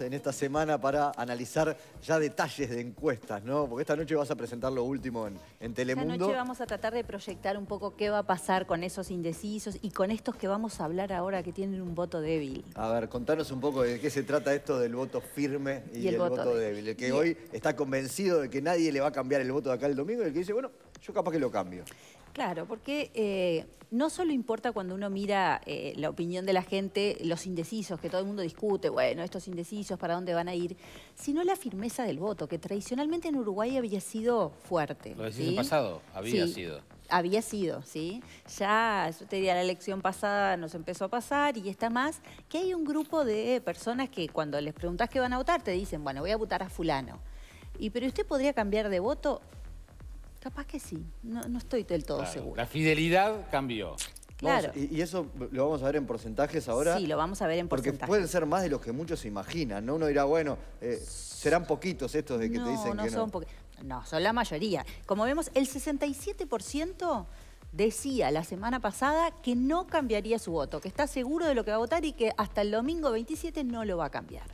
en esta semana para analizar ya detalles de encuestas, ¿no? Porque esta noche vas a presentar lo último en, Telemundo. Esta noche vamos a tratar de proyectar un poco qué va a pasar con esos indecisos y con estos que vamos a hablar ahora que tienen un voto débil. A ver, contanos un poco de qué se trata esto del voto firme y, el, voto, débil. El que hoy está convencido de que nadie le va a cambiar el voto de acá el domingo y el que dice, bueno, yo capaz que lo cambio. Claro, porque eh, no solo importa cuando uno mira eh, la opinión de la gente, los indecisos, que todo el mundo discute, bueno, estos indecisos, ¿para dónde van a ir? Sino la firmeza del voto, que tradicionalmente en Uruguay había sido fuerte. Lo decís en pasado, había sido. Había sido, ¿sí? Ya, yo te diría, la elección pasada nos empezó a pasar y está más que hay un grupo de personas que cuando les preguntás qué van a votar, te dicen, bueno, voy a votar a fulano. Y pero usted podría cambiar de voto Capaz que sí, no, estoy del todo seguro. La fidelidad cambió. Claro. y, eso lo vamos a ver en porcentajes ahora. Sí, lo vamos a ver en porcentajes. Porque pueden ser más de los que muchos se imaginan, ¿no? Uno dirá, bueno, eh, serán poquitos estos de que te dicen no que son no. Son no, son la mayoría. Como vemos, el 67% decía la semana pasada que no cambiaría su voto, que está seguro de lo que va a votar y que hasta el domingo 27 no lo va a cambiar.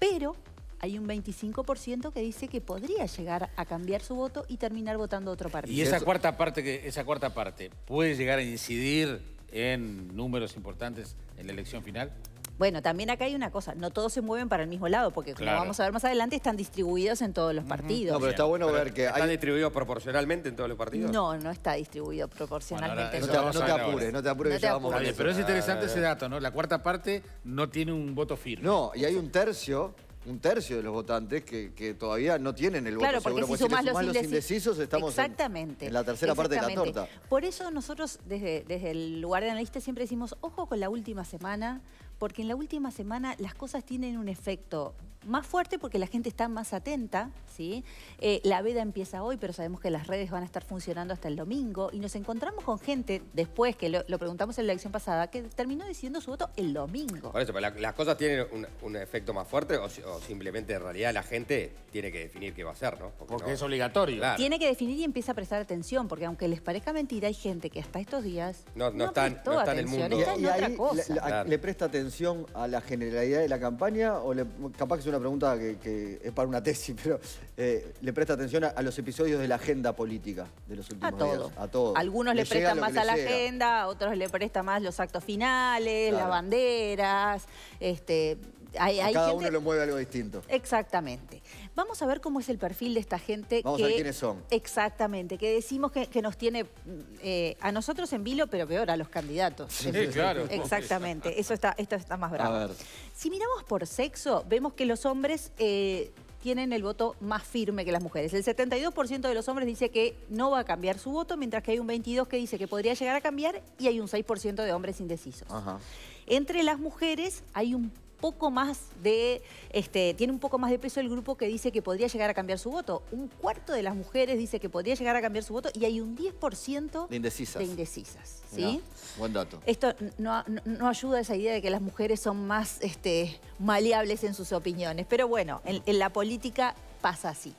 Pero hay un 25% que dice que podría llegar a cambiar su voto y terminar votando otro partido. ¿Y esa cuarta parte, que, esa cuarta parte puede llegar a incidir en números importantes en la elección final? Bueno, también acá hay una cosa, no todos se mueven para el mismo lado, porque como vamos a ver más adelante, están distribuidos en todos los partidos. No, pero está bueno ver que... ¿Están distribuidos proporcionalmente en todos los partidos? No, no está distribuido proporcionalmente. no, te, no, apures, no te apures, que ya vamos Pero es interesante ah. ese dato, ¿no? La cuarta parte no tiene un voto firme. No, y hay un tercio un tercio de los votantes que, todavía no tienen el voto claro, seguro. Porque si, sumás los, indecisos, estamos exactamente, en, la tercera parte de la torta. Por eso nosotros desde, desde el lugar de analista siempre decimos, ojo con la última semana, porque en la última semana las cosas tienen un efecto más fuerte porque la gente está más atenta, ¿sí? Eh, la veda empieza hoy, pero sabemos que las redes van a estar funcionando hasta el domingo y nos encontramos con gente después, que lo, preguntamos en la elección pasada, que terminó diciendo su voto el domingo. Por eso, ¿las cosas tienen un, efecto más fuerte o, simplemente en realidad la gente tiene que definir qué va a hacer, no? Porque, es obligatorio. Tiene que definir y empieza a prestar atención, porque aunque les parezca mentira, hay gente que hasta estos días no, no, está, en el mundo. y Le, presta atención a la generalidad de la campaña o capaz que una pregunta que, es para una tesis, pero eh, le presta atención a, los episodios de la agenda política de los últimos a días. A todos Algunos le, prestan más a la agenda, otros le prestan más los actos finales, las banderas, este, a cada uno lo mueve algo distinto. Exactamente. Vamos a ver cómo es el perfil de esta gente. Vamos que... a ver quiénes son. Exactamente, que decimos que, nos tiene mm, eh, a nosotros en vilo, pero peor, a los candidatos. Sí, claro. Exactamente, eso está, esto está más bravo. Si miramos por sexo, vemos que los hombres... Eh, tienen el voto más firme que las mujeres. El 72% de los hombres dice que no va a cambiar su voto, mientras que hay un 22% que dice que podría llegar a cambiar y hay un 6% de hombres indecisos. Entre las mujeres hay un poco más de, este, tiene un poco más de peso el grupo que dice que podría llegar a cambiar su voto. Un cuarto de las mujeres dice que podría llegar a cambiar su voto y hay un 10% de indecisas. buen dato. Esto no, no, ayuda a esa idea de que las mujeres son más este, maleables en sus opiniones, pero bueno, en, la política pasa así.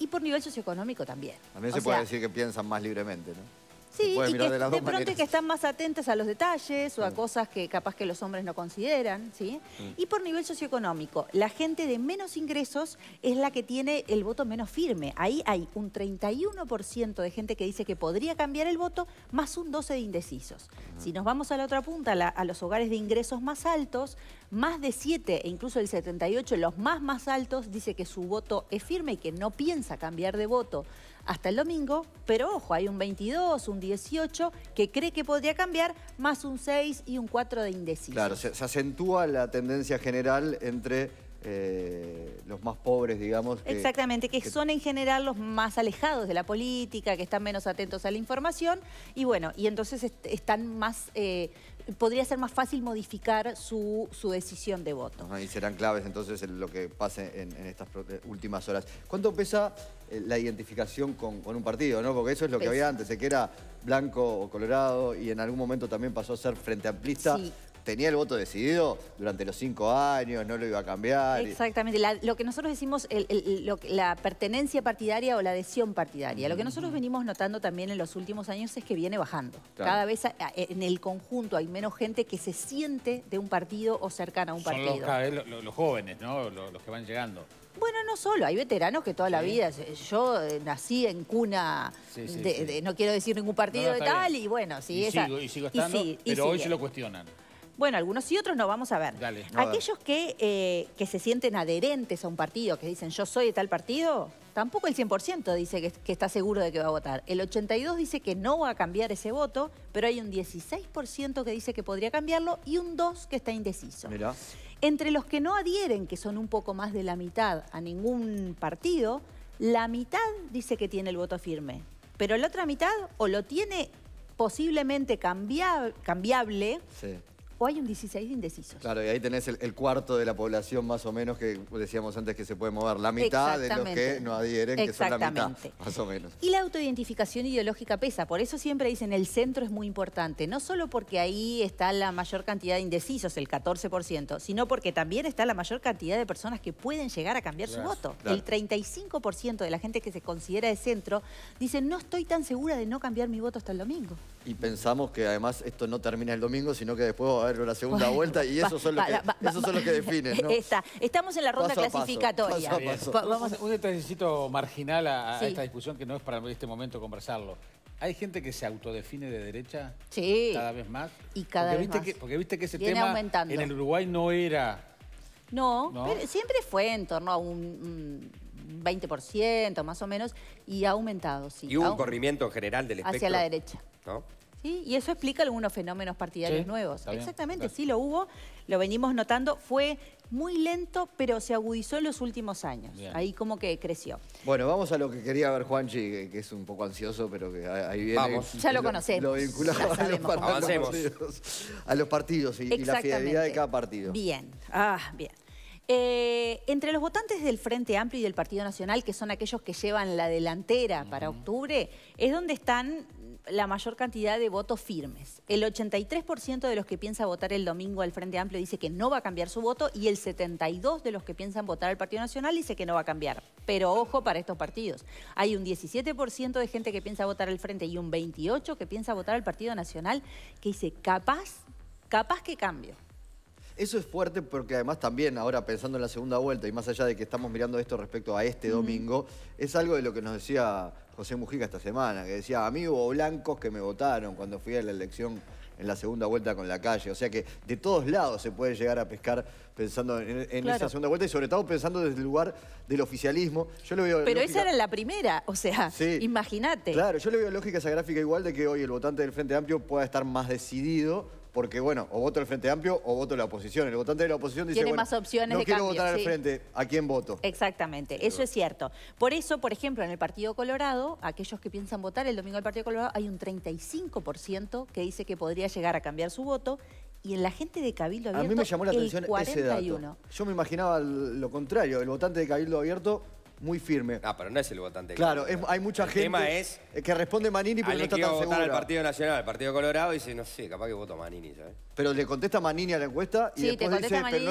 Y por nivel socioeconómico también. También se puede decir que piensan más libremente, ¿no? Sí, y de, pronto que están más atentas a los detalles o a mm. cosas que capaz que los hombres no consideran, ¿sí? Mm. Y por nivel socioeconómico, la gente de menos ingresos es la que tiene el voto menos firme. Ahí hay un 31% de gente que dice que podría cambiar el voto, más un 12% de indecisos. Mm. Si nos vamos a la otra punta, a los hogares de ingresos más altos, más de 7 e incluso el 78, los más más altos, dice que su voto es firme y que no piensa cambiar de voto hasta el domingo, pero ojo, hay un 22, un 18 que cree que podría cambiar, más un 6 y un 4 de indecisos. Claro, se, acentúa la tendencia general entre eh, los más pobres, digamos. Exactamente, que, son en general los más alejados de la política, que están menos atentos a la información y bueno, y entonces están más eh, podría ser más fácil modificar su, su decisión de voto. y serán claves entonces lo que pase en, estas eh, últimas horas. ¿Cuánto pesa eh, la identificación con, un partido? ¿no? Porque eso es lo que había antes, que era blanco o colorado y en algún momento también pasó a ser frente amplista. Sí tenía el voto decidido durante los cinco años, no lo iba a cambiar. Exactamente, lo que nosotros decimos, la pertenencia partidaria o la adhesión partidaria, lo que nosotros venimos notando también en los últimos años es que viene bajando. Cada vez en el conjunto hay menos gente que se siente de un partido o cercana a un partido. Los, los, jóvenes, ¿no? Los, que van llegando. Bueno, no solo, hay veteranos que toda la vida, eh, yo eh, nací en cuna, no quiero decir ningún partido de tal, y bueno, sí, y sigo, estando, pero hoy se lo cuestionan. Bueno, algunos y otros no, vamos a ver. Aquellos que, eh, que se sienten adherentes a un partido, que dicen yo soy de tal partido, tampoco el 100% dice que, está seguro de que va a votar. El 82% dice que no va a cambiar ese voto, pero hay un 16% que dice que podría cambiarlo y un 2% que está indeciso. Entre los que no adhieren, que son un poco más de la mitad a ningún partido, la mitad dice que tiene el voto firme. Pero la otra mitad o lo tiene posiblemente cambiable sí o hay un 16 de indecisos. Claro, y ahí tenés el, cuarto de la población más o menos que decíamos antes que se puede mover, la mitad de los que no adhieren, que son la mitad, más o menos. Y la autoidentificación ideológica pesa, por eso siempre dicen el centro es muy importante, no solo porque ahí está la mayor cantidad de indecisos, el 14%, sino porque también está la mayor cantidad de personas que pueden llegar a cambiar su voto. El 35% de la gente que se considera de centro dice no estoy tan segura de no cambiar mi voto hasta el domingo. Y pensamos que además esto no termina el domingo, sino que después haber segunda vuelta y eso son los que, definen. Estamos en la ronda clasificatoria. Un, detallecito marginal a, esta discusión que no es para este momento conversarlo. ¿Hay gente que se autodefine de derecha? Cada vez más. Y cada vez más. porque viste que ese tema en el Uruguay no era... No, siempre fue en torno a un... 20% más o menos, y ha aumentado, sí. Y hubo un corrimiento general del espectro. Hacia la derecha. Y eso explica algunos fenómenos partidarios nuevos. Exactamente, sí lo hubo, lo venimos notando, fue muy lento, pero se agudizó en los últimos años. Ahí como que creció. Bueno, vamos a lo que quería ver Juanchi, que es un poco ansioso, pero que ahí viene. Vamos. Ya lo, conocemos. Lo vinculamos a los partidos, y, la fidelidad de cada partido. Bien, ah, bien. Eh, entre los votantes del Frente Amplio y del Partido Nacional, que son aquellos que llevan la delantera para octubre, es donde están la mayor cantidad de votos firmes. El 83% de los que piensa votar el domingo al Frente Amplio dice que no va a cambiar su voto y el 72% de los que piensan votar al Partido Nacional dice que no va a cambiar. Pero ojo para estos partidos. Hay un 17% de gente que piensa votar al Frente y un 28% que piensa votar al Partido Nacional que dice capaz, capaz que cambio. Eso es fuerte porque además también ahora pensando en la segunda vuelta y más allá de que estamos mirando esto respecto a este domingo, es algo de lo que nos decía José Mujica esta semana, que decía, a mí blancos que me votaron cuando fui a la elección en la segunda vuelta con la calle. O sea que de todos lados se puede llegar a pescar pensando en, esa segunda vuelta y sobre todo pensando desde el lugar del oficialismo. Yo veo Pero esa era la primera, o sea, imagínate. Claro, yo le veo lógica esa gráfica igual de que hoy el votante del Frente Amplio pueda estar más decidido porque bueno, o voto al Frente Amplio o voto a la oposición. El votante de la oposición dice, Tiene más opciones no quiero votar al Frente, ¿a quién voto? Exactamente, eso es cierto. Por eso, por ejemplo, en el Partido Colorado, aquellos que piensan votar el domingo del Partido Colorado, hay un 35% que dice que podría llegar a cambiar su voto y en la gente de Cabildo Abierto, A mí me llamó la atención ese dato. Yo me imaginaba lo contrario, el votante de Cabildo Abierto muy firme. Ah, pero no es el votante. Claro, hay mucha el gente es, eh, que responde Manini pero no está tan segura. al Partido Nacional, al Partido Colorado, y dice, no sé, capaz que voto Manini, Pero le contesta Manini a la encuesta y después dice, pero no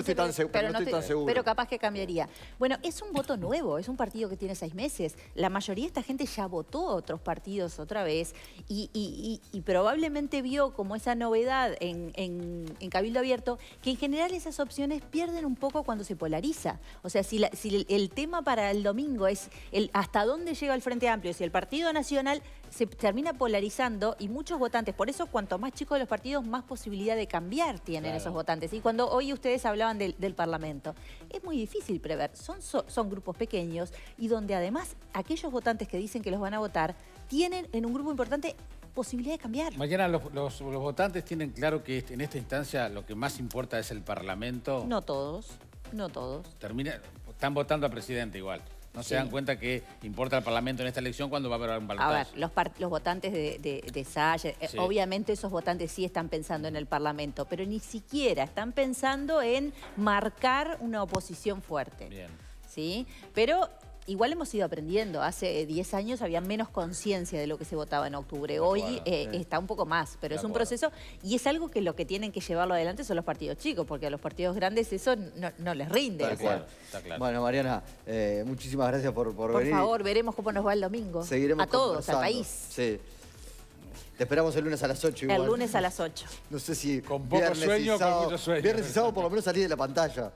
estoy, tan, seguro. Pero capaz que cambiaría. Bueno, es un voto nuevo, es un partido que tiene seis meses. La mayoría de esta gente ya votó otros partidos otra vez y, probablemente vio como esa novedad en, Cabildo Abierto que en general esas opciones pierden un poco cuando se polariza. O sea, si, si el tema para el domingo domingo, es el hasta dónde llega el Frente Amplio. Si el Partido Nacional se termina polarizando y muchos votantes, por eso cuanto más chicos los partidos, más posibilidad de cambiar tienen esos votantes. Y cuando hoy ustedes hablaban del, Parlamento, es muy difícil prever, son, son grupos pequeños y donde además aquellos votantes que dicen que los van a votar tienen en un grupo importante posibilidad de cambiar. Mañana los, votantes tienen claro que este, en esta instancia lo que más importa es el Parlamento. No todos, no todos. están votando a presidente igual. No se dan cuenta que importa el Parlamento en esta elección cuando va a haber un balotaje. A ver, los, los votantes de, de, eh, obviamente esos votantes sí están pensando en el Parlamento, pero ni siquiera están pensando en marcar una oposición fuerte. Bien. ¿Sí? Pero igual hemos ido aprendiendo. Hace 10 eh, años había menos conciencia de lo que se votaba en octubre. Hoy eh, está un poco más, pero es un proceso y es algo que lo que tienen que llevarlo adelante son los partidos chicos, porque a los partidos grandes eso no, les rinde. Bueno, Mariana, eh, muchísimas gracias por, por, venir. Por favor, veremos cómo nos va el domingo. Seguiremos A todos, al país. Sí. Te esperamos el lunes a las 8 El lunes a las 8. No sé si... Con poco sueño, con sueño. Viernes y por lo menos salí de la pantalla.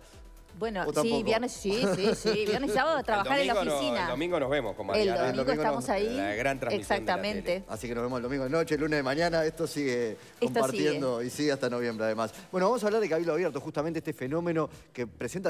Bueno, sí, viernes, sí, sí, sí. Viernes y sábado a trabajar en la oficina. el domingo nos vemos con Mariana. El domingo, estamos ahí. gran transmisión Exactamente. Así que nos vemos el domingo de noche, el lunes de mañana. Esto sigue compartiendo y sigue hasta noviembre además. Bueno, vamos a hablar de Cabildo Abierto, justamente este fenómeno que presenta